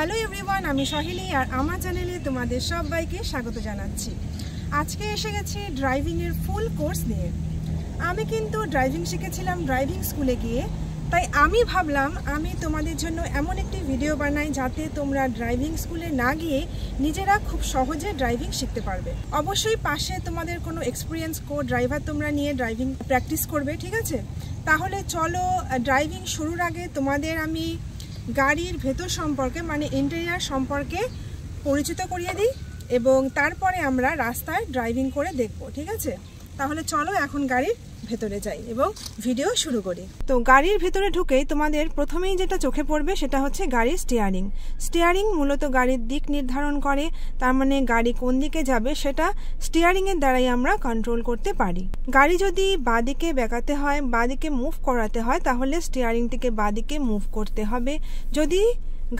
hello everyone আমি সহেলি আর আমার চ্যানেলে তোমাদের সবাইকে স্বাগত জানাচ্ছি আজকে এসে গেছি ড্রাইভিংয়ের ফুল কোর্স নিয়ে আমি কিন্তু ড্রাইভিং শিখেছিলাম ড্রাইভিং স্কুলে গিয়ে তাই আমি ভাবলাম আমি তোমাদের জন্য এমন একটি ভিডিও বানাই যাতে তোমরা ড্রাইভিং স্কুলে না গিয়ে নিজেরা খুব সহজে ড্রাইভিং শিখতে পারবে অবশ্যই পাশে তোমাদের কোনো এক্সপিরিয়েন্স কো ড্রাইভার তোমরা নিয়ে ড্রাইভিং প্র্যাকটিস করবে ঠিক আছে তাহলে চলো ড্রাইভিং শুরুর আগে তোমাদের আমি গাড়ির ভেতর সম্পর্কে মানে ইন্টেরিয়ার সম্পর্কে পরিচিত করিয়ে দিই এবং তারপরে আমরা রাস্তায় ড্রাইভিং করে দেখব ঠিক আছে তাহলে চলো এখন গাড়ির ভেতরে যাই এবং ভিডিও শুরু করি তো গাড়ির ভেতরে ঢুকেই তোমাদের প্রথমেই যেটা চোখে পড়বে সেটা হচ্ছে গাড়ির স্টিয়ারিং স্টিয়ারিং মূলত গাড়ির দিক নির্ধারণ করে তার মানে গাড়ি কোন দিকে যাবে সেটা স্টিয়ারিংয়ের দ্বারাই আমরা কন্ট্রোল করতে পারি গাড়ি যদি বাদিকে বেঁকাতে হয় বাদিকে মুভ করাতে হয় তাহলে স্টিয়ারিংটিকে বাদিকে মুভ করতে হবে যদি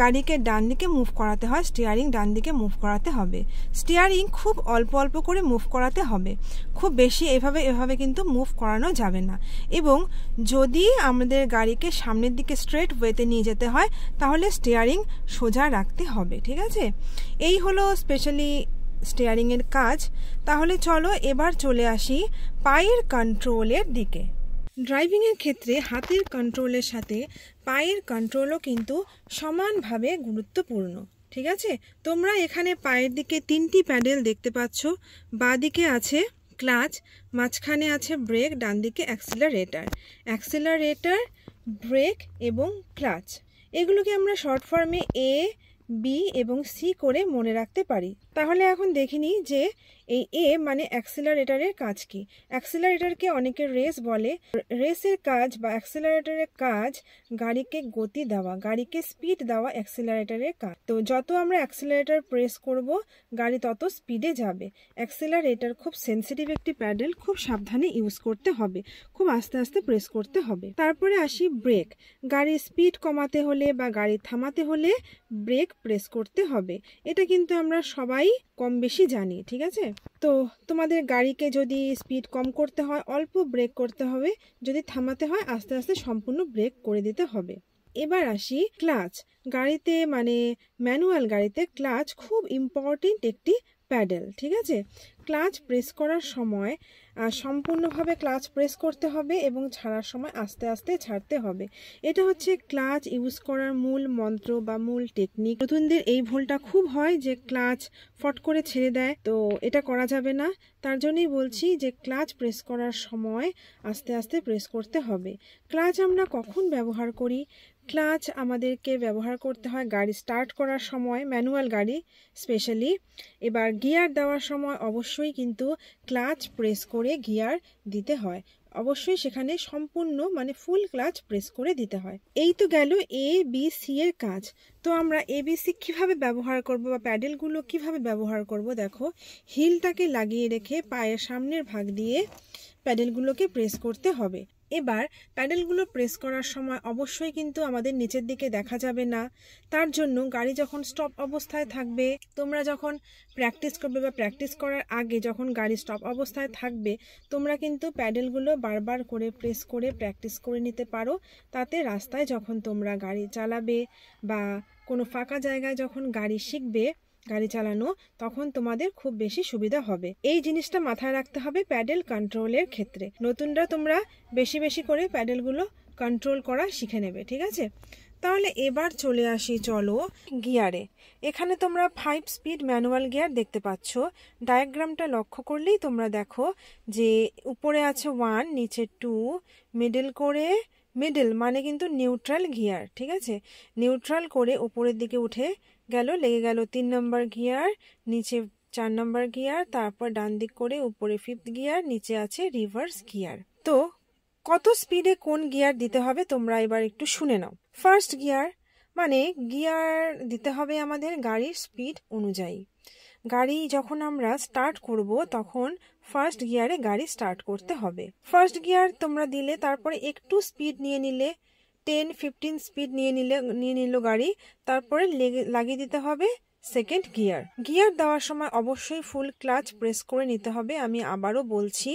গাড়িকে ডান দিকে মুভ করাতে হয় স্টিয়ারিং ডান দিকে মুভ করাতে হবে স্টিয়ারিং খুব অল্প অল্প করে মুভ করাতে হবে খুব বেশি এভাবে এভাবে কিন্তু মুভ করানো যাবে না এবং যদি আমাদের গাড়িকে সামনের দিকে স্ট্রেট ওয়েতে নিয়ে যেতে হয় তাহলে স্টিয়ারিং সোজা রাখতে হবে ঠিক আছে এই হলো স্পেশালি স্টিয়ারিংয়ের কাজ তাহলে চলো এবার চলে আসি পায়ের কন্ট্রোলের দিকে ড্রাইভিংয়ের ক্ষেত্রে হাতের কন্ট্রোলের সাথে পায়ের কন্ট্রোলও কিন্তু সমানভাবে গুরুত্বপূর্ণ ঠিক আছে তোমরা এখানে পায়ের দিকে তিনটি প্যাডেল দেখতে পাচ্ছ বাঁদিকে আছে ক্লাচ মাঝখানে আছে ব্রেক ডান দিকে অ্যাক্সিলারেটার অ্যাক্সিলারেটার ব্রেক এবং ক্লাচ এগুলোকে আমরা শর্ট ফর্মে এ বি এবং সি করে মনে রাখতে পারি তাহলে এখন দেখিনি যে এই এ মানে অ্যাক্সেলারেটারের কাজ কি অ্যাক্সেলারেটারকে অনেকে রেস বলে রেসের কাজ বা অ্যাক্সেলারেটারের কাজ গাড়িকে গতি দেওয়া গাড়িকে স্পিড দেওয়া অ্যাক্সেলারেটারের কাজ তো যত আমরা অ্যাক্সেলারেটার প্রেস করব গাড়ি তত স্পিডে যাবে অ্যাক্সেলারেটার খুব সেন্সিটিভ একটি প্যাডেল খুব সাবধানে ইউজ করতে হবে খুব আস্তে আস্তে প্রেস করতে হবে তারপরে আসি ব্রেক গাড়ির স্পিড কমাতে হলে বা গাড়ি থামাতে হলে ব্রেক প্রেস করতে হবে এটা কিন্তু আমরা সবাই কম বেশি জানি ঠিক আছে তো তোমাদের গাড়িকে যদি স্পিড কম করতে হয় অল্প ব্রেক করতে হবে যদি থামাতে হয় আস্তে আস্তে সম্পূর্ণ ব্রেক করে দিতে হবে এবার আসি ক্লাচ গাড়িতে মানে ম্যানুয়াল গাড়িতে ক্লাচ খুব ইম্পর্টেন্ট একটি প্যাডেল ঠিক আছে ক্লাচ প্রেস করার সময় সম্পূর্ণভাবে ক্লাচ প্রেস করতে হবে এবং ছাড়ার সময় আস্তে আস্তে ছাড়তে হবে এটা হচ্ছে ক্লাচ ইউজ করার মূল মন্ত্র বা মূল টেকনিক নতুনদের এই ভুলটা খুব হয় যে ক্লাচ ফট করে ছেড়ে দেয় তো এটা করা যাবে না তার জন্যই বলছি যে ক্লাচ প্রেস করার সময় আস্তে আস্তে প্রেস করতে হবে ক্লাচ আমরা কখন ব্যবহার করি ক্লাচ আমাদেরকে ব্যবহার করতে হয় গাড়ি স্টার্ট করার সময় ম্যানুয়াল গাড়ি স্পেশালি এবার গিয়ার দেওয়ার সময় অবশ্যই কিন্তু ক্লাচ প্রেস করে গিয়ার দিতে হয় অবশ্যই সেখানে সম্পূর্ণ মানে ফুল ক্লাচ প্রেস করে দিতে হয় এই তো গেল এ বি সি এর কাজ তো আমরা এ বি সি কীভাবে ব্যবহার করব বা প্যাডেলগুলো কিভাবে ব্যবহার করব দেখো হিলটাকে লাগিয়ে রেখে পায়ের সামনের ভাগ দিয়ে প্যাডেলগুলোকে প্রেস করতে হবে এবার প্যাডেলগুলো প্রেস করার সময় অবশ্যই কিন্তু আমাদের নিচের দিকে দেখা যাবে না তার জন্য গাড়ি যখন স্টপ অবস্থায় থাকবে তোমরা যখন প্র্যাকটিস করবে বা প্র্যাকটিস করার আগে যখন গাড়ি স্টপ অবস্থায় থাকবে তোমরা কিন্তু প্যাডেলগুলো বারবার করে প্রেস করে প্র্যাকটিস করে নিতে পারো তাতে রাস্তায় যখন তোমরা গাড়ি চালাবে বা কোনো ফাঁকা জায়গায় যখন গাড়ি শিখবে গাড়ি চালানো তখন তোমাদের খুব বেশি সুবিধা হবে এই জিনিসটা মাথায় রাখতে হবে প্যাডেল কন্ট্রোলের ক্ষেত্রে নতুনরা তোমরা বেশি বেশি করে প্যাডেলগুলো কন্ট্রোল করা শিখে নেবে ঠিক আছে তাহলে এবার চলে আসি চলো গিয়ারে এখানে তোমরা ফাইভ স্পিড ম্যানুয়াল গিয়ার দেখতে পাচ্ছ ডায়াগ্রামটা লক্ষ্য করলেই তোমরা দেখো যে উপরে আছে ওয়ান নিচে টু মিডল করে মিডল মানে কিন্তু নিউট্রাল গিয়ার ঠিক আছে নিউট্রাল করে উপরের দিকে উঠে গেল লেগে গেল তিন নম্বর গিয়ার নিচে চার নম্বর গিয়ার তারপর ডান দিক করে উপরে ফিফথ গিয়ার নিচে আছে রিভার্স গিয়ার তো কত স্পিডে কোন গিয়ার দিতে হবে তোমরা এবার একটু শুনে নাও ফার্স্ট গিয়ার মানে গিয়ার দিতে হবে আমাদের গাড়ির স্পিড অনুযায়ী গাড়ি যখন আমরা স্টার্ট করব তখন ফার্স্ট গিয়ারে গাড়ি স্টার্ট করতে হবে ফার্স্ট গিয়ার তোমরা দিলে তারপরে একটু স্পিড নিয়ে নিলে টেন ফিফটিন স্পিড নিয়ে নিলে নিয়ে নিল গাড়ি তারপরে লাগিয়ে দিতে হবে সেকেন্ড গিয়ার গিয়ার দেওয়ার সময় অবশ্যই ফুল ক্লাচ প্রেস করে নিতে হবে আমি আবারও বলছি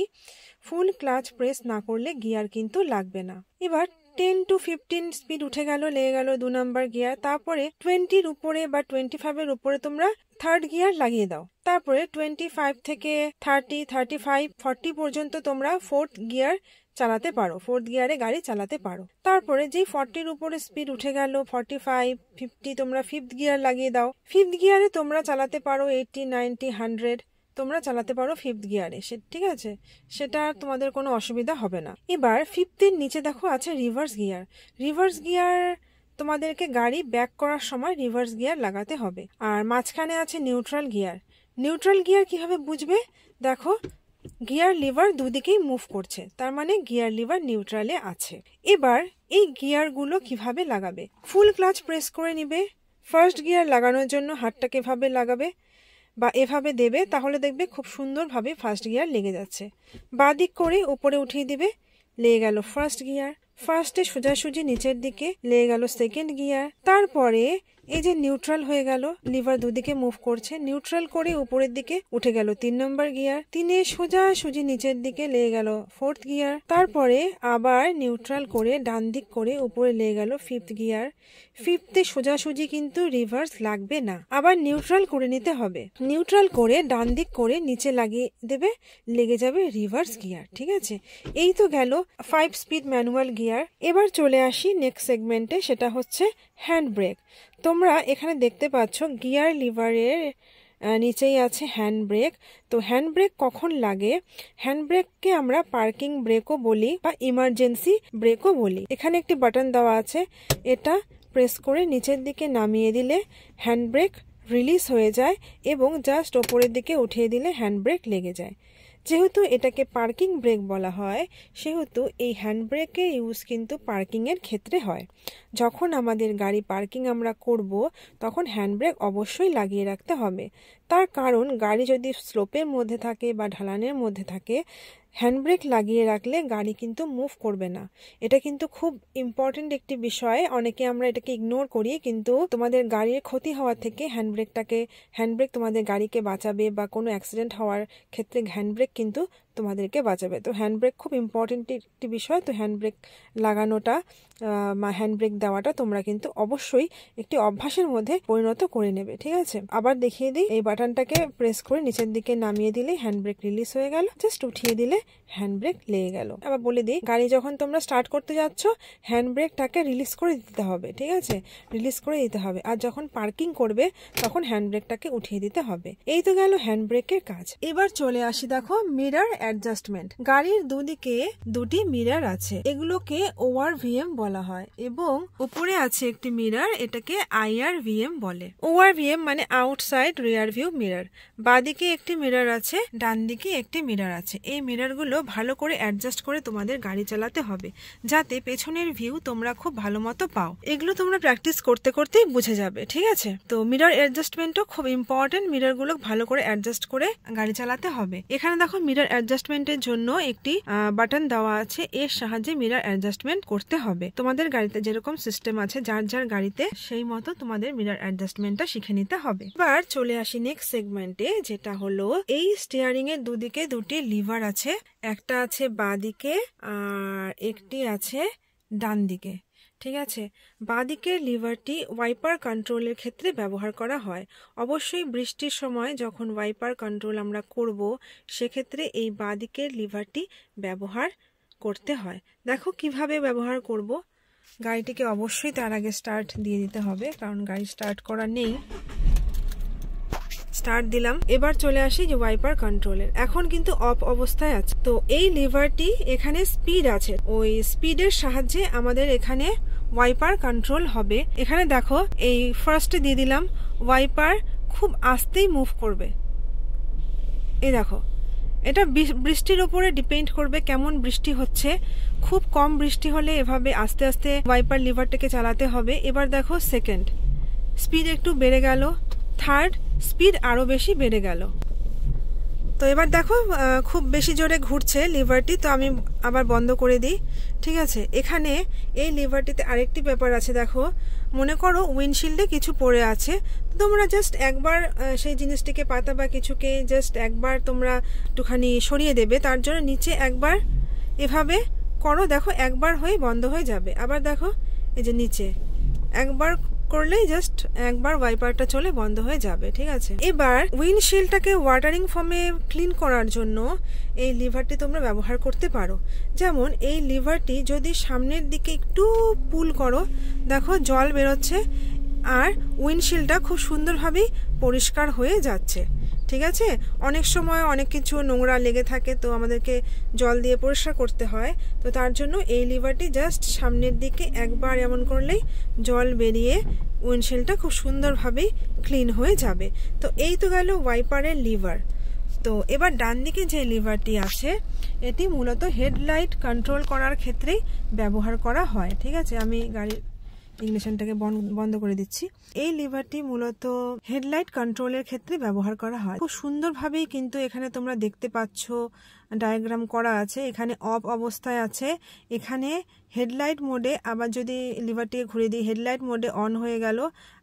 ফুল ক্লাচ প্রেস না করলে গিয়ার কিন্তু লাগবে না এবার টেন টু ফিফটিন স্পিড উঠে গেল লেগে গেল দু নাম্বার গিয়ার তারপরে টোয়েন্টির উপরে বা টোয়েন্টি ফাইভের উপরে তোমরা থার্ড গিয়ার লাগিয়ে দাও তারপরে টোয়েন্টি ফাইভ থেকে থার্টি থার্টি ফাইভ ফর্টি পর্যন্ত তোমরা ফোর্থ গিয়ার চালাতে পারো ফোর্থ গিয়ারে গাড়ি চালাতে পারো তারপরে যেই ফর্টির উপরে স্পিড উঠে গেল ফর্টি ফাইভ ফিফটি তোমরা ফিফথ গিয়ার লাগিয়ে দাও ফিফথ গিয়ারে তোমরা চালাতে পারো এইটটি নাইনটি হান্ড্রেড তোমরা চালাতে পারো ফিফথ গিয়ারে সে ঠিক আছে সেটা আর তোমাদের কোনো অসুবিধা হবে না এবার ফিফথের নিচে দেখো আছে রিভার্স গিয়ার রিভার্স গিয়ার তোমাদেরকে গাড়ি ব্যাক করার সময় রিভার্স গিয়ার লাগাতে হবে আর মাঝখানে আছে নিউট্রাল গিয়ার নিউট্রাল গিয়ার কিভাবে বুঝবে দেখো গিয়ার লিভার দুদিকেই মুভ করছে তার মানে গিয়ার লিভার নিউট্রালে আছে এবার এই গিয়ারগুলো কিভাবে লাগাবে ফুল ক্লাচ প্রেস করে নিবে ফার্স্ট গিয়ার লাগানোর জন্য হাতটাকে এভাবে লাগাবে বা এভাবে দেবে তাহলে দেখবে খুব সুন্দরভাবে ফার্স্ট গিয়ার লেগে যাচ্ছে বাঁ দিক করে ওপরে উঠিয়ে দিবে লেগে গেল ফার্স্ট গিয়ার ফার্স্টে সোজাসুজি নিচের দিকে লেগে গেল সেকেন্ড গিয়ার তারপরে এই যে নিউট্রাল হয়ে গেল লিভার দুদিকে মুভ করছে নিউট্রাল করে উপরের দিকে উঠে গেল তিন নম্বর গিয়ার তিনে সোজা সুজি নিচের দিকে লেগে গেল ফোর্থ গিয়ার তারপরে আবার নিউট্রাল করে ডান দিক করে উপরে লেগে গেল ফিফথ গিয়ার ফিফথে সোজাসুজি কিন্তু রিভার্স লাগবে না আবার নিউট্রাল করে নিতে হবে নিউট্রাল করে ডান দিক করে নিচে লাগিয়ে দেবে লেগে যাবে রিভার্স গিয়ার ঠিক আছে এই তো গেল ফাইভ স্পিড ম্যানুয়াল গিয়ার এবার চলে আসি নেক্সট সেগমেন্টে সেটা হচ্ছে হ্যান্ড ব্রেক তোমরা এখানে দেখতে পাচ্ছ গিয়ার লিভারের নিচেই আছে হ্যান্ড ব্রেক তো হ্যান্ড ব্রেক কখন লাগে হ্যান্ড ব্রেককে আমরা পার্কিং ব্রেকও বলি বা ইমার্জেন্সি ব্রেকও বলি এখানে একটি বাটন দেওয়া আছে এটা প্রেস করে নিচের দিকে নামিয়ে দিলে হ্যান্ড ব্রেক রিলিজ হয়ে যায় এবং জাস্ট ওপরের দিকে উঠিয়ে দিলে হ্যান্ড ব্রেক লেগে যায় যেহেতু এটাকে পার্কিং ব্রেক বলা হয় সেহেতু এই হ্যান্ড ব্রেকের ইউজ কিন্তু পার্কিংয়ের ক্ষেত্রে হয় যখন আমাদের গাড়ি পার্কিং আমরা করব তখন হ্যান্ড ব্রেক অবশ্যই লাগিয়ে রাখতে হবে তার কারণ গাড়ি যদি স্লোপের মধ্যে থাকে বা ঢালানের মধ্যে থাকে হ্যান্ডব্রেক লাগিয়ে রাখলে গাড়ি কিন্তু মুভ করবে না এটা কিন্তু খুব ইম্পর্টেন্ট একটি বিষয় অনেকে আমরা এটাকে ইগনোর করি কিন্তু তোমাদের গাড়ির ক্ষতি হওয়ার থেকে হ্যান্ডব্রেকটাকে হ্যান্ডব্রেক তোমাদের গাড়িকে বাঁচাবে বা কোনো অ্যাক্সিডেন্ট হওয়ার ক্ষেত্রে হ্যান্ডব্রেক কিন্তু তোমাদেরকে বাঁচাবে তো হ্যান্ড ব্রেক খুব ইম্পর্টেন্ট একটি বিষয় তো হ্যান্ড ব্রেক লাগানোটা হ্যান্ড ব্রেক দেওয়াটা তোমরা কিন্তু অবশ্যই একটি অভ্যাসের মধ্যে পরিণত করে নেবে ঠিক আছে আবার দেখিয়ে দিই এই বাটনটাকে প্রেস করে নিচের দিকে নামিয়ে দিলে হ্যান্ড ব্রেক রিলিজ হয়ে গেল জাস্ট উঠিয়ে দিলে হ্যান্ড ব্রেক লেগে গেল আবার বলে দিই গাড়ি যখন তোমরা স্টার্ট করতে যাচ্ছ হ্যান্ড ব্রেকটাকে রিলিজ করে দিতে হবে ঠিক আছে রিলিজ করে দিতে হবে আর যখন পার্কিং করবে তখন হ্যান্ড ব্রেকটাকে উঠিয়ে দিতে হবে এই তো গেল হ্যান্ড ব্রেকের কাজ এবার চলে আসি দেখো মিরার অ্যাডজাস্টমেন্ট গাড়ির দুদিকে দুটি মিরার আছে এগুলোকে ওয়ার ভিএম বলা হয় এবং উপরে আছে একটি মিরার এটাকে আইআর ভিএম বলে ওয়ার ভিএম মানে আউটসাইড রিয়ার ভিউ মিরার বাদিকে একটি মিরার আছে ডান দিকে একটি মিরার আছে এই মিরারগুলো ভালো করে অ্যাডজাস্ট করে তোমাদের গাড়ি চালাতে হবে যাতে পেছনের ভিউ তোমরা খুব ভালো মতো পাও এগুলো তোমরা প্র্যাকটিস করতে করতেই বুঝে যাবে ঠিক আছে তো মিরর অ্যাডজাস্টমেন্টও খুব ইম্পর্টেন্ট গুলো ভালো করে অ্যাডজাস্ট করে গাড়ি চালাতে হবে এখানে দেখো মিরর অ্যাডজাস্টমেন্টের জন্য একটি বাটন দেওয়া আছে এর সাহায্যে মিরর অ্যাডজাস্টমেন্ট করতে হবে তোমাদের গাড়িতে যেরকম সিস্টেম আছে যার যার গাড়িতে সেই মতো তোমাদের মিরর অ্যাডজাস্টমেন্টটা শিখে নিতে হবে এবার চলে আসি নেক্সট সেগমেন্টে যেটা হলো এই স্টিয়ারিং এর দুদিকে দুটি লিভার আছে একটা আছে দিকে আর একটি আছে ডান দিকে ঠিক আছে দিকের লিভারটি ওয়াইপার কন্ট্রোলের ক্ষেত্রে ব্যবহার করা হয় অবশ্যই বৃষ্টির সময় যখন ওয়াইপার কন্ট্রোল আমরা করব সেক্ষেত্রে এই দিকের লিভারটি ব্যবহার করতে হয় দেখো কিভাবে ব্যবহার করব গাড়িটিকে অবশ্যই তার আগে স্টার্ট দিয়ে দিতে হবে কারণ গাড়ি স্টার্ট করা নেই স্টার্ট দিলাম এবার চলে আসি যে ওয়াইপার কন্ট্রোলের এখন কিন্তু অফ অবস্থায় আছে তো এই লিভারটি এখানে স্পিড আছে ওই স্পিডের সাহায্যে আমাদের এখানে ওয়াইপার কন্ট্রোল হবে এখানে দেখো এই ফার্স্টে দিয়ে দিলাম ওয়াইপার খুব আস্তেই মুভ করবে এই দেখো এটা বৃষ্টির ওপরে ডিপেন্ড করবে কেমন বৃষ্টি হচ্ছে খুব কম বৃষ্টি হলে এভাবে আস্তে আস্তে ওয়াইপার লিভারটাকে চালাতে হবে এবার দেখো সেকেন্ড স্পিড একটু বেড়ে গেল থার্ড স্পিড আরও বেশি বেড়ে গেল তো এবার দেখো খুব বেশি জোরে ঘুরছে লিভারটি তো আমি আবার বন্ধ করে দিই ঠিক আছে এখানে এই লিভারটিতে আরেকটি ব্যাপার আছে দেখো মনে করো উইন্ডশিল্ডে কিছু পড়ে আছে তোমরা জাস্ট একবার সেই জিনিসটিকে পাতা বা কিছুকে জাস্ট একবার তোমরা একটুখানি সরিয়ে দেবে তার জন্য নিচে একবার এভাবে করো দেখো একবার হয়ে বন্ধ হয়ে যাবে আবার দেখো এই যে নিচে একবার করলেই জাস্ট একবার ওয়াইপারটা চলে বন্ধ হয়ে যাবে ঠিক আছে এবার উইন্ডশিল্ডটাকে ওয়াটারিং ফর্মে ক্লিন করার জন্য এই লিভারটি তোমরা ব্যবহার করতে পারো যেমন এই লিভারটি যদি সামনের দিকে একটু পুল করো দেখো জল বেরোচ্ছে আর উইন্ডশিল্ডটা খুব সুন্দরভাবেই পরিষ্কার হয়ে যাচ্ছে ঠিক আছে অনেক সময় অনেক কিছু নোংরা লেগে থাকে তো আমাদেরকে জল দিয়ে পরিষ্কার করতে হয় তো তার জন্য এই লিভারটি জাস্ট সামনের দিকে একবার এমন করলেই জল বেরিয়ে উইনশেলটা খুব সুন্দরভাবেই ক্লিন হয়ে যাবে তো এই তো গেল ওয়াইপারের লিভার তো এবার ডান দিকে যে লিভারটি আছে এটি মূলত হেডলাইট কন্ট্রোল করার ক্ষেত্রেই ব্যবহার করা হয় ঠিক আছে আমি গাড়ির ইগনিশনটাকে বন্ধ করে দিচ্ছি এই লিভারটি মূলত হেডলাইট কন্ট্রোলের ক্ষেত্রে ব্যবহার করা হয় খুব সুন্দরভাবেই কিন্তু এখানে তোমরা দেখতে পাচ্ছ ডায়াগ্রাম করা আছে এখানে অফ অবস্থায় আছে এখানে হেডলাইট মোডে আবার যদি লিভারটিকে ঘুরিয়ে দিই হেডলাইট মোডে অন হয়ে গেল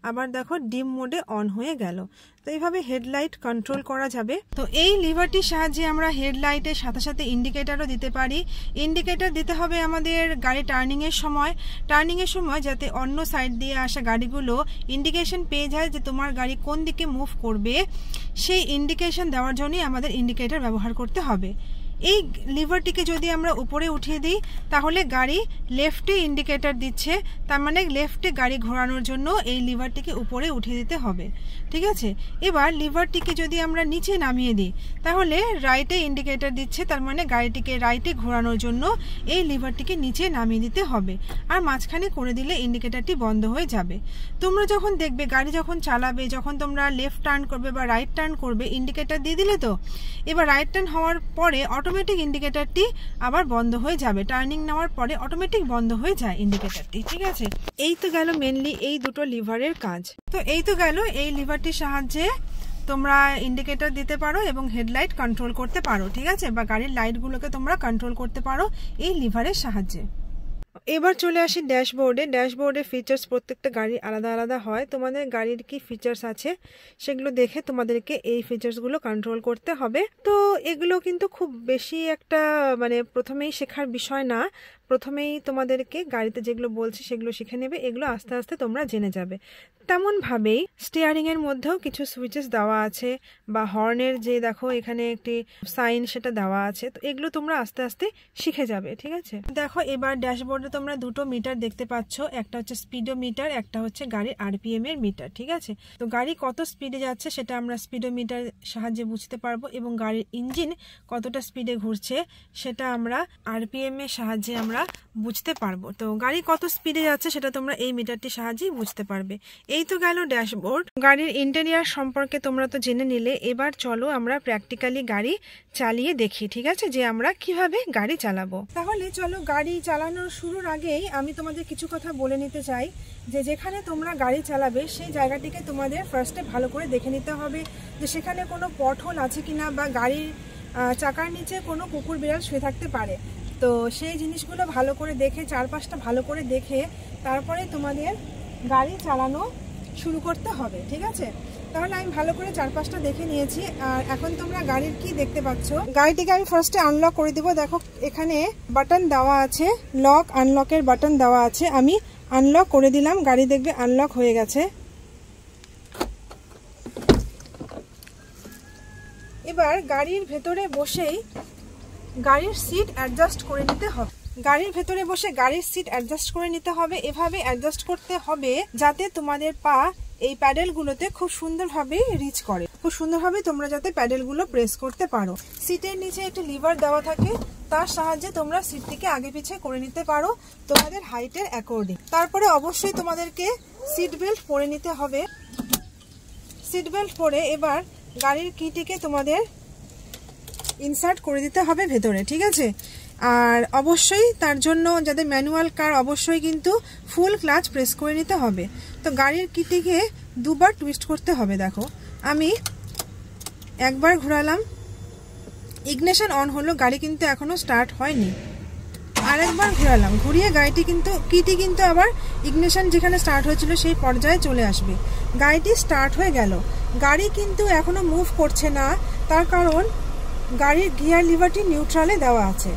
আবার দেখো ডিম মোডে অন হয়ে গেল তো এইভাবে হেডলাইট কন্ট্রোল করা যাবে তো এই লিভারটির সাহায্যে আমরা হেডলাইটের সাথে সাথে ইন্ডিকেটারও দিতে পারি ইন্ডিকেটার দিতে হবে আমাদের গাড়ি টার্নিংয়ের সময় টার্নিংয়ের সময় যাতে অন্য সাইড দিয়ে আসা গাড়িগুলো ইন্ডিকেশন পেয়ে যায় যে তোমার গাড়ি কোন দিকে মুভ করবে সেই ইন্ডিকেশন দেওয়ার জন্যই আমাদের ইন্ডিকেটার ব্যবহার করতে হবে এই লিভারটিকে যদি আমরা উপরে উঠিয়ে দিই তাহলে গাড়ি লেফটে ইন্ডিকেটার দিচ্ছে তার মানে লেফটে গাড়ি ঘোরানোর জন্য এই লিভারটিকে উপরে উঠিয়ে দিতে হবে ঠিক আছে এবার লিভারটিকে যদি আমরা নিচে নামিয়ে দিই তাহলে রাইটে ইন্ডিকেটার দিচ্ছে তার মানে গাড়িটিকে রাইটে ঘোরানোর জন্য এই লিভারটিকে নিচে নামিয়ে দিতে হবে আর মাঝখানে করে দিলে ইন্ডিকেটারটি বন্ধ হয়ে যাবে তোমরা যখন দেখবে গাড়ি যখন চালাবে যখন তোমরা লেফট টার্ন করবে বা রাইট টার্ন করবে ইন্ডিকেটার দিয়ে দিলে তো এবার রাইট টার্ন হওয়ার পরে অটো অটোমেটিক ইন্ডিকেটারটি আবার বন্ধ হয়ে যাবে টার্নিং নেওয়ার পরে অটোমেটিক বন্ধ হয়ে যায় ইন্ডিকেটারটি ঠিক আছে এই তো গেল মেনলি এই দুটো লিভারের কাজ তো এই তো গেল এই লিভারটির সাহায্যে তোমরা ইন্ডিকেটার দিতে পারো এবং হেডলাইট কন্ট্রোল করতে পারো ঠিক আছে বা গাড়ির লাইটগুলোকে তোমরা কন্ট্রোল করতে পারো এই লিভারের সাহায্যে এবার চলে আসি ড্যাশবোর্ডে ড্যাশবোর্ডে ফিচার্স প্রত্যেকটা গাড়ির আলাদা আলাদা হয় তোমাদের গাড়ির কি ফিচার্স আছে সেগুলো দেখে তোমাদেরকে এই ফিচার্সগুলো কন্ট্রোল করতে হবে তো এগুলো কিন্তু খুব বেশি একটা মানে প্রথমেই শেখার বিষয় না প্রথমেই তোমাদেরকে গাড়িতে যেগুলো বলছি সেগুলো শিখে নেবে এগুলো আস্তে আস্তে তোমরা জেনে যাবে তেমনভাবেই স্টিয়ারিংয়ের মধ্যেও কিছু সুইচেস দেওয়া আছে বা হর্নের যে দেখো এখানে একটি সাইন সেটা দেওয়া আছে তো এগুলো তোমরা আস্তে আস্তে শিখে যাবে ঠিক আছে দেখো এবার ড্যাশবোর্ডে তোমরা দুটো মিটার দেখতে পাচ্ছ একটা হচ্ছে স্পিডো মিটার একটা হচ্ছে গাড়ির আরপিএম এর মিটার ঠিক আছে তো গাড়ি কত স্পিডে যাচ্ছে সেটা আমরা স্পিডো মিটার সাহায্যে বুঝতে পারবো এবং গাড়ির ইঞ্জিন কতটা স্পিডে ঘুরছে সেটা আমরা আরপিএম এর সাহায্যে আমরা আমরা বুঝতে পারবো তো গাড়ি কত স্পিডে যাচ্ছে সেটা তোমরা এই মিটারটির সাহায্যেই বুঝতে পারবে এই তো গেল ড্যাশবোর্ড গাড়ির ইন্টেরিয়ার সম্পর্কে তোমরা তো জেনে নিলে এবার চলো আমরা প্র্যাকটিক্যালি গাড়ি চালিয়ে দেখি ঠিক আছে যে আমরা কিভাবে গাড়ি চালাবো তাহলে চলো গাড়ি চালানোর শুরুর আগেই আমি তোমাদের কিছু কথা বলে নিতে চাই যে যেখানে তোমরা গাড়ি চালাবে সেই জায়গাটিকে তোমাদের ফার্স্টে ভালো করে দেখে নিতে হবে যে সেখানে কোনো পঠন আছে কিনা বা গাড়ির চাকার নিচে কোনো কুকুর বিড়াল শুয়ে থাকতে পারে তো সেই জিনিসগুলো ভালো করে দেখে চারপাশটা ভালো করে দেখে তারপরে তোমাদের গাড়ি চালানো শুরু করতে হবে ঠিক আছে তাহলে আমি ভালো করে চারপাশটা দেখে নিয়েছি আর এখন তোমরা গাড়ির কি দেখতে পাচ্ছ গাড়িটিকে আমি ফার্স্টে আনলক করে দিব দেখো এখানে বাটন দেওয়া আছে লক আনলকের বাটন দেওয়া আছে আমি আনলক করে দিলাম গাড়ি দেখবে আনলক হয়ে গেছে এবার গাড়ির ভেতরে বসেই গাড়ির সিট অ্যাডজাস্ট করে নিতে হবে গাড়ির ভেতরে বসে গাড়ির সিট অ্যাডজাস্ট করে নিতে হবে এভাবে অ্যাডজাস্ট করতে হবে যাতে তোমাদের পা এই প্যাডেলগুলোতে খুব সুন্দরভাবে রিচ করে খুব সুন্দরভাবে তোমরা যাতে প্যাডেলগুলো প্রেস করতে পারো সিটের নিচে একটি লিভার দেওয়া থাকে তার সাহায্যে তোমরা সিটটিকে আগে পিছিয়ে করে নিতে পারো তোমাদের হাইটের অ্যাকর্ডিং তারপরে অবশ্যই তোমাদেরকে সিট বেল্ট পরে নিতে হবে সিট বেল্ট পরে এবার গাড়ির কিটিকে তোমাদের ইনসার্ট করে দিতে হবে ভেতরে ঠিক আছে আর অবশ্যই তার জন্য যাদের ম্যানুয়াল কার অবশ্যই কিন্তু ফুল ক্লাচ প্রেস করে নিতে হবে তো গাড়ির কিটিকে দুবার টুইস্ট করতে হবে দেখো আমি একবার ঘোরালাম ইগনেশন অন হলো গাড়ি কিন্তু এখনও স্টার্ট হয়নি আরেকবার ঘোরালাম ঘুরিয়ে গাড়িটি কিন্তু কিটি কিন্তু আবার ইগনেশন যেখানে স্টার্ট হয়েছিল সেই পর্যায়ে চলে আসবে গাড়িটি স্টার্ট হয়ে গেল গাড়ি কিন্তু এখনও মুভ করছে না তার কারণ গাড়ির গিয়ার লিভারটি নিউট্রালে দেওয়া আছে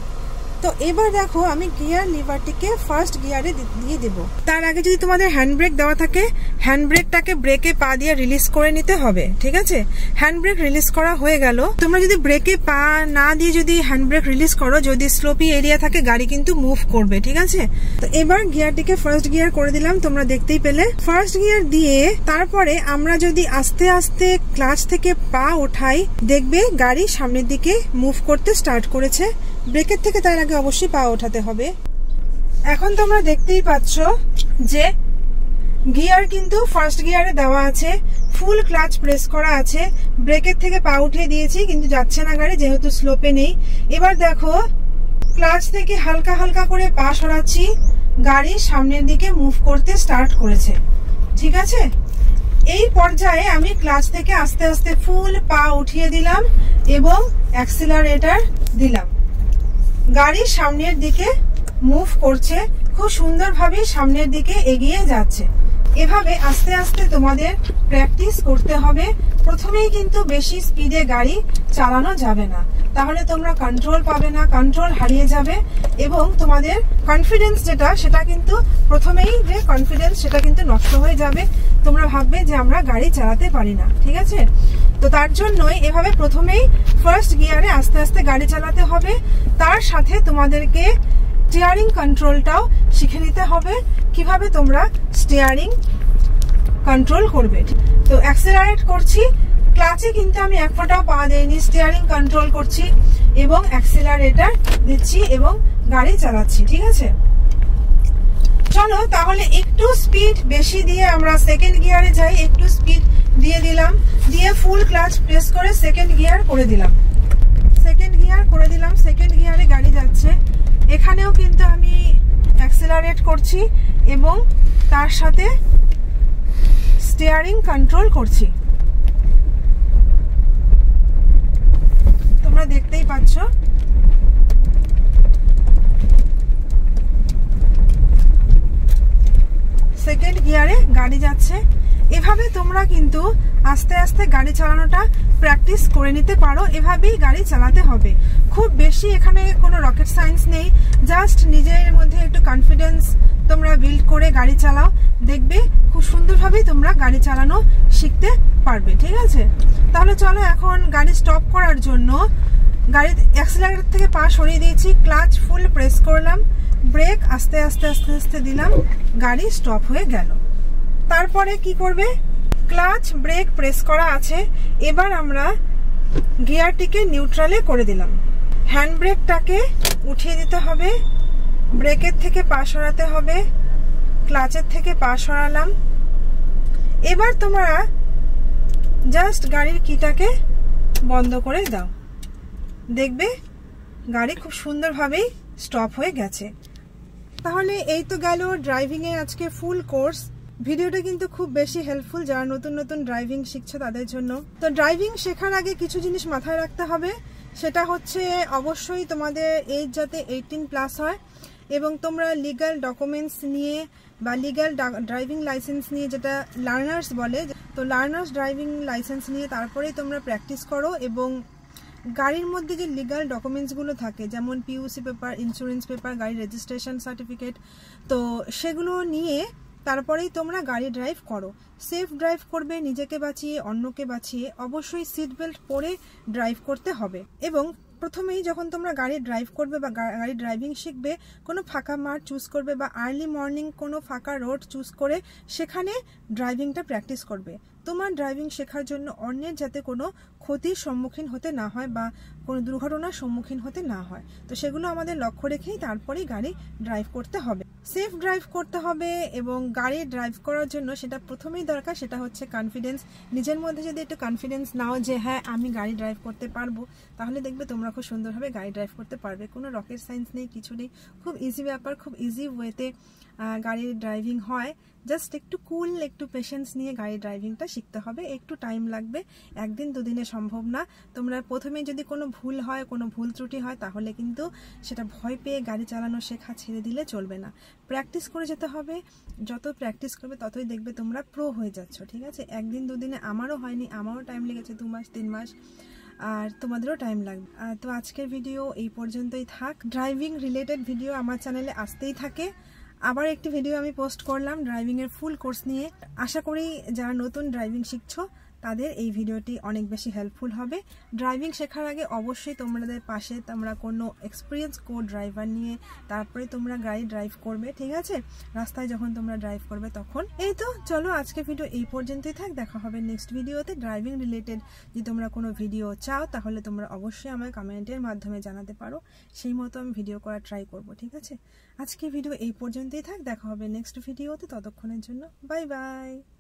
তো এবার দেখো আমি গিয়ার লিভারটিকে ফার্স্ট গিয়ারে দিয়ে দেব তার আগে যদি তোমাদের হ্যান্ড ব্রেক দেওয়া থাকে হ্যান্ড ব্রেকটাকে ব্রেকে পা দিয়ে রিলিজ করে নিতে হবে ঠিক আছে হ্যান্ড ব্রেক রিলিজ করা হয়ে গেল তোমরা যদি ব্রেকে পা না দিয়ে যদি হ্যান্ড ব্রেক রিলিজ করো যদি স্লোপি এরিয়া থাকে গাড়ি কিন্তু মুভ করবে ঠিক আছে তো এবার গিয়ারটিকে ফার্স্ট গিয়ার করে দিলাম তোমরা দেখতেই পেলে ফার্স্ট গিয়ার দিয়ে তারপরে আমরা যদি আস্তে আস্তে ক্লাচ থেকে পা ওঠাই দেখবে গাড়ি সামনের দিকে মুভ করতে স্টার্ট করেছে ব্রেকের থেকে তার আগে অবশ্যই পা ওঠাতে হবে এখন তোমরা দেখতেই পাচ্ছ যে গিয়ার কিন্তু ফার্স্ট গিয়ারে দেওয়া আছে ফুল ক্লাচ প্রেস করা আছে ব্রেকের থেকে পা উঠিয়ে দিয়েছি কিন্তু যাচ্ছে না গাড়ি যেহেতু স্লোপে নেই এবার দেখো ক্লাচ থেকে হালকা হালকা করে পা সরাচ্ছি গাড়ি সামনের দিকে মুভ করতে স্টার্ট করেছে ঠিক আছে এই পর্যায়ে আমি ক্লাচ থেকে আস্তে আস্তে ফুল পা উঠিয়ে দিলাম এবং অ্যাক্সিলারেটার দিলাম গাড়ি সামনের দিকে মুভ করছে খুব সুন্দরভাবে সামনের দিকে এগিয়ে যাচ্ছে এভাবে আস্তে আস্তে তোমাদের প্র্যাকটিস করতে হবে প্রথমেই কিন্তু বেশি স্পিডে গাড়ি চালানো যাবে না তাহলে তোমরা কন্ট্রোল পাবে না কন্ট্রোল হারিয়ে যাবে এবং তোমাদের কনফিডেন্স যেটা সেটা কিন্তু প্রথমেই যে কনফিডেন্স সেটা কিন্তু নষ্ট হয়ে যাবে তোমরা ভাববে যে আমরা গাড়ি চালাতে পারি না ঠিক আছে তো তার জন্যই এভাবে প্রথমেই ফার্স্ট গিয়ারে আস্তে আস্তে গাড়ি চালাতে হবে তার সাথে তোমাদেরকে স্টিয়ারিং কন্ট্রোলটাও শিখে নিতে হবে কিভাবে তোমরা স্টিয়ারিং কন্ট্রোল করবে তো অ্যাক্সেলারেট করছি ক্লাচে কিন্তু আমি এক ফোটাও পা দেয়নি স্টিয়ারিং কন্ট্রোল করছি এবং অ্যাক্সেলারেটার দিচ্ছি এবং গাড়ি চালাচ্ছি ঠিক আছে চলো তাহলে একটু স্পিড বেশি দিয়ে আমরা সেকেন্ড গিয়ারে যাই একটু স্পিড দিয়ে দিলাম দিয়ে ফুল ক্লাচ প্রেস করে সেকেন্ড গিয়ার করে দিলাম সেকেন্ড গিয়ার করে দিলাম সেকেন্ড গিয়ারে গাড়ি যাচ্ছে এখানেও কিন্তু আমি অ্যাক্সেলারেট করছি এবং তার সাথে স্টিয়ারিং কন্ট্রোল করছি তোমরা দেখতেই পাচ্ছ সেকেন্ড গিয়ারে গাড়ি যাচ্ছে এভাবে তোমরা কিন্তু আস্তে আস্তে গাড়ি চালানোটা প্র্যাকটিস করে নিতে পারো এভাবেই গাড়ি চালাতে হবে খুব বেশি এখানে কোনো রকেট সায়েন্স নেই জাস্ট নিজের মধ্যে একটু কনফিডেন্স তোমরা বিল্ড করে গাড়ি চালাও দেখবে খুব সুন্দরভাবেই তোমরা গাড়ি চালানো শিখতে পারবে ঠিক আছে তাহলে চলো এখন গাড়ি স্টপ করার জন্য গাড়ির অ্যাক্সিলারেটর থেকে পা সরিয়ে দিয়েছি ক্লাচ ফুল প্রেস করলাম ব্রেক আস্তে আস্তে আস্তে আস্তে দিলাম গাড়ি স্টপ হয়ে গেল তারপরে কি করবে ক্লাচ ব্রেক প্রেস করা আছে এবার আমরা গিয়ারটিকে নিউট্রালে করে দিলাম হ্যান্ড ব্রেকটাকে উঠিয়ে দিতে হবে ব্রেকের থেকে পা সরাতে হবে ক্লাচের থেকে পা সরালাম এবার তোমরা জাস্ট গাড়ির কিটাকে বন্ধ করে দাও দেখবে গাড়ি খুব সুন্দরভাবেই স্টপ হয়ে গেছে তাহলে এই তো গেল ড্রাইভিংয়ে আজকে ফুল কোর্স ভিডিওটা কিন্তু খুব বেশি হেল্পফুল যারা নতুন নতুন ড্রাইভিং শিখছে তাদের জন্য তো ড্রাইভিং শেখার আগে কিছু জিনিস মাথায় রাখতে হবে সেটা হচ্ছে অবশ্যই তোমাদের এজ যাতে এইটিন প্লাস হয় এবং তোমরা লিগাল ডকুমেন্টস নিয়ে বা লিগাল ড্রাইভিং লাইসেন্স নিয়ে যেটা লার্নার্স বলে তো লার্নার্স ড্রাইভিং লাইসেন্স নিয়ে তারপরেই তোমরা প্র্যাকটিস করো এবং গাড়ির মধ্যে যে লিগাল ডকুমেন্টসগুলো থাকে যেমন পিউসি পেপার ইন্স্যুরেন্স পেপার গাড়ির রেজিস্ট্রেশন সার্টিফিকেট তো সেগুলো নিয়ে তারপরেই তোমরা গাড়ি ড্রাইভ করো সেফ ড্রাইভ করবে নিজেকে বাঁচিয়ে অন্যকে বাঁচিয়ে অবশ্যই সিট বেল্ট পরে ড্রাইভ করতে হবে এবং প্রথমেই যখন তোমরা গাড়ি ড্রাইভ করবে বা গাড়ি ড্রাইভিং শিখবে কোনো ফাঁকা মাঠ চুজ করবে বা আর্লি মর্নিং কোনো ফাঁকা রোড চুজ করে সেখানে ড্রাইভিংটা প্র্যাকটিস করবে তোমার ড্রাইভিং শেখার জন্য অন্যের যাতে কোনো ক্ষতির সম্মুখীন হতে না হয় বা কোনো দুর্ঘটনার সম্মুখীন হতে না হয় তো সেগুলো আমাদের লক্ষ্য রেখেই তারপরেই গাড়ি ড্রাইভ করতে হবে সেফ ড্রাইভ করতে হবে এবং গাড়ি ড্রাইভ করার জন্য সেটা প্রথমেই দরকার সেটা হচ্ছে কনফিডেন্স নিজের মধ্যে যদি একটু কনফিডেন্স নাও যে হ্যাঁ আমি গাড়ি ড্রাইভ করতে পারবো তাহলে দেখবে তোমরা খুব সুন্দরভাবে গাড়ি ড্রাইভ করতে পারবে কোনো রকেট সায়েন্স নেই কিছু নেই খুব ইজি ব্যাপার খুব ইজি ওয়েতে গাড়ির ড্রাইভিং হয় জাস্ট একটু কুল একটু পেশেন্স নিয়ে গাড়ি ড্রাইভিংটা শিখতে হবে একটু টাইম লাগবে একদিন দুদিনে সম্ভব না তোমরা প্রথমে যদি কোনো ভুল হয় কোনো ভুল ত্রুটি হয় তাহলে কিন্তু সেটা ভয় পেয়ে গাড়ি চালানো শেখা ছেড়ে দিলে চলবে না প্র্যাকটিস করে যেতে হবে যত প্র্যাকটিস করবে ততই দেখবে তোমরা প্রো হয়ে যাচ্ছ ঠিক আছে একদিন দুদিনে আমারও হয়নি আমারও টাইম লেগেছে দু মাস তিন মাস আর তোমাদেরও টাইম লাগবে তো আজকের ভিডিও এই পর্যন্তই থাক ড্রাইভিং রিলেটেড ভিডিও আমার চ্যানেলে আসতেই থাকে আবার একটি ভিডিও আমি পোস্ট করলাম ড্রাইভিংয়ের ফুল কোর্স নিয়ে আশা করি যারা নতুন ড্রাইভিং শিখছো তাদের এই ভিডিওটি অনেক বেশি হেল্পফুল হবে ড্রাইভিং শেখার আগে অবশ্যই তোমাদের পাশে তোমরা কোনো এক্সপিরিয়েন্স কো ড্রাইভার নিয়ে তারপরে তোমরা গাড়ি ড্রাইভ করবে ঠিক আছে রাস্তায় যখন তোমরা ড্রাইভ করবে তখন এই তো চলো আজকে ভিডিও এই পর্যন্তই থাক দেখা হবে নেক্সট ভিডিওতে ড্রাইভিং রিলেটেড যদি তোমরা কোনো ভিডিও চাও তাহলে তোমরা অবশ্যই আমার কমেন্টের মাধ্যমে জানাতে পারো সেই মতো আমি ভিডিও করা ট্রাই করব ঠিক আছে আজকে ভিডিও এই পর্যন্তই থাক দেখা হবে নেক্সট ভিডিওতে ততক্ষণের জন্য বাই বাই